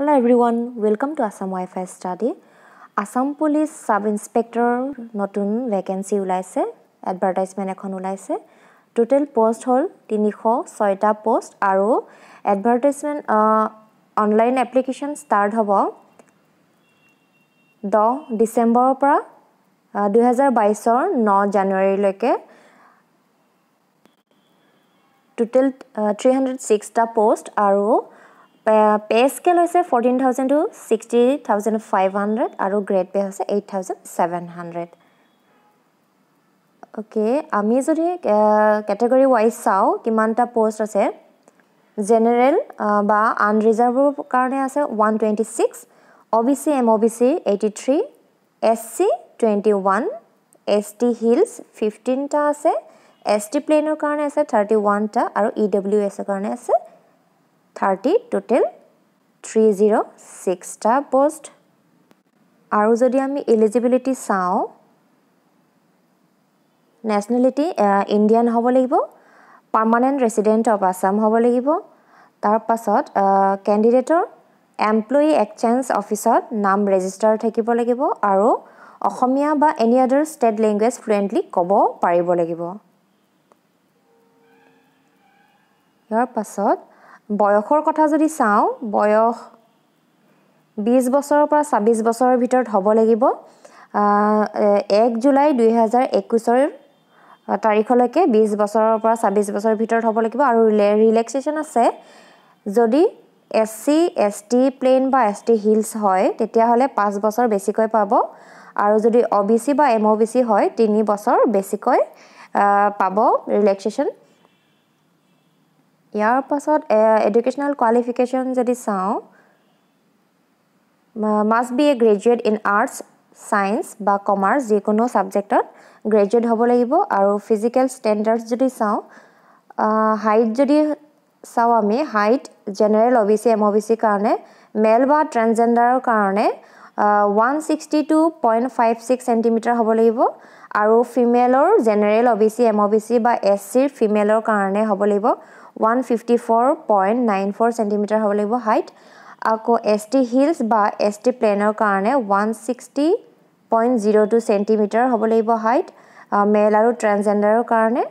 hello' everyone welcome to Assam wifi study Assam police sub inspector নতুন vacancy ওলাইছে advertisement এখন ওলাইছে টোটেল পষ্ট হ'ল তিনিশ ছয়টা পষ্ট আৰু এডভাৰটাইজমেণ্ট অনলাইন এপ্লিকেশ্যন ষ্টাৰ্ট হ'ব দহ ডিচেম্বৰৰ পৰা দুহেজাৰ বাইছৰ ন জানুৱাৰীলৈকে টোটেল থ্ৰী হাণ্ড্ৰেড ছিক্সটা পষ্ট আৰু পে স্কেল হৈছে fourteen thousand to sixty thousand five hundred আৰু গ্ৰেড পে হৈছে eight thousand seven hundred okay আমি যদি কেটেগৰী ৱাইজ চাওঁ কিমানটা পষ্ট আছে জেনেৰেল বা আনৰিজাৰ্ভৰ কাৰণে আছে one twenty six O' B C M O' B C eighty three S C twenty one S T hills ফিফটিনটা আছে এছ টি প্লেইনৰ কাৰণে আছে থাৰ্টি ওৱানটা আৰু ই ডব্লিউ এছৰ কাৰণে আছে থাৰ্টি টোটেল থ্ৰী জিৰ' ছিক্সটা পষ্ট আৰু যদি আমি এলিজিবিলিটি চাওঁ নেশ্যনেলিটি ইণ্ডিয়ান হ'ব লাগিব পাৰ্মানেণ্ট ৰেচিডেণ্ট অৱ আছাম হ'ব লাগিব তাৰপাছত কেণ্ডিডেটৰ এমপ্লয়ী এক্সচেঞ্জ অফিচত নাম ৰেজিষ্টাৰ থাকিব লাগিব আৰু অসমীয়া বা এনি আদাৰ ষ্টেট লেংগুৱেজ ফ্লুৱেণ্টলি ক'ব পাৰিব লাগিব ইয়াৰ পাছত বয়সৰ কথা যদি চাওঁ বয়স বিছ বছৰৰ পৰা ছাব্বিছ বছৰৰ ভিতৰত হ'ব লাগিব এক জুলাই দুহেজাৰ একৈছৰ তাৰিখলৈকে বিছ বছৰৰ পৰা ছাব্বিছ বছৰৰ ভিতৰত হ'ব লাগিব আৰু ৰিলে ৰিলেক্সেশ্যন আছে যদি S C S T plain বা এছ টি হিলছ হয় তেতিয়াহ'লে পাঁচ বছৰ বেছিকৈ পাব আৰু যদি অ' বি চি বা এম অ' বি চি হয় তিনি বছৰ বেছিকৈ পাব ৰিলেক্সেশ্যন ইয়াৰ পাছত এডুকেশ্যনেল কোৱালিফিকেশ্যন যদি চাওঁ must be a graduate in arts science বা কমাৰ্চ যিকোনো ছাবজেক্টত গ্ৰেজুৱেট হ'ব লাগিব আৰু ফিজিকেল ষ্টেণ্ডাৰ্ডছ যদি চাওঁ হাইট যদি চাওঁ আমি height general O' B C M O' B চিৰ কাৰণে মেল বা ট্ৰেন্সজেণ্ডাৰৰ কাৰণে one sixty two point five six centimetre হ'ব লাগিব আৰু ফিমেলৰ general O' B C M O' B C বা এছ চিৰ ফিমেলৰ কাৰণে হ'ব লাগিব one fifty four point nine four centimetre হ'ব লাগিব হাইট আকৌ এছ টি হিলছ বা এছ টি প্লেনৰ কাৰণে one sixty point zero' two centimetre হ'ব লাগিব হাইট মেল আৰু ট্ৰেন্সজেণ্ডাৰৰ কাৰণে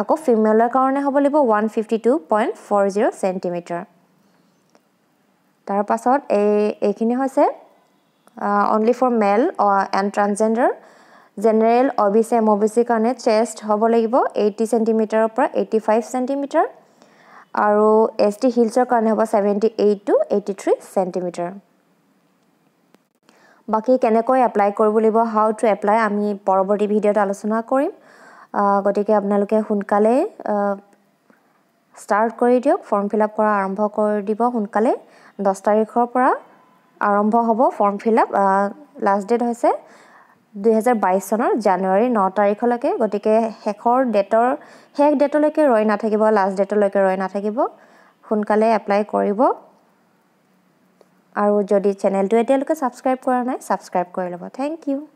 আকৌ ফিমেলৰ কাৰণে হ'ব লাগিব one fifty two point four zero' centimetre তাৰপাছত এই এইখিনি হৈছে only for male and transgender general O' B C M O' B চিৰ কাৰণে চেষ্ট হ'ব লাগিব এইটি চেণ্টিমিটাৰৰ পৰা এইটি ফাইভ চেণ্টিমিটাৰ আৰু এচ টি হিলছৰ কাৰণে হ'ব seventy eight to eighty three centimetre বাকী কেনেকৈ এপ্লাই কৰিব লাগিব হাউ টু এপ্লাই আমি পৰৱৰ্তী ভিডিঅ'ত আলোচনা কৰিম গতিকে আপোনালোকে সোনকালে ষ্টাৰ্ট কৰি দিয়ক ফৰ্ম ফিল আপ কৰা আৰম্ভ কৰি দিব সোনকালে দহ তাৰিখৰ পৰা আৰম্ভ হ'ব form fill up last date হৈছে দুহেজাৰ বাইছ চনৰ জানুৱাৰী ন তাৰিখলৈকে গতিকে শেষৰ ডেটৰ শেষ ডেটলৈকে ৰৈ নাথাকিব লাষ্ট ডেটলৈকে ৰৈ নাথাকিব সোনকালে এপ্লাই কৰিব আৰু যদি চেনেলটো এতিয়ালৈকে ছাবস্ক্ৰাইব কৰা নাই ছাবস্ক্ৰাইব কৰি ল'ব থেংক ইউ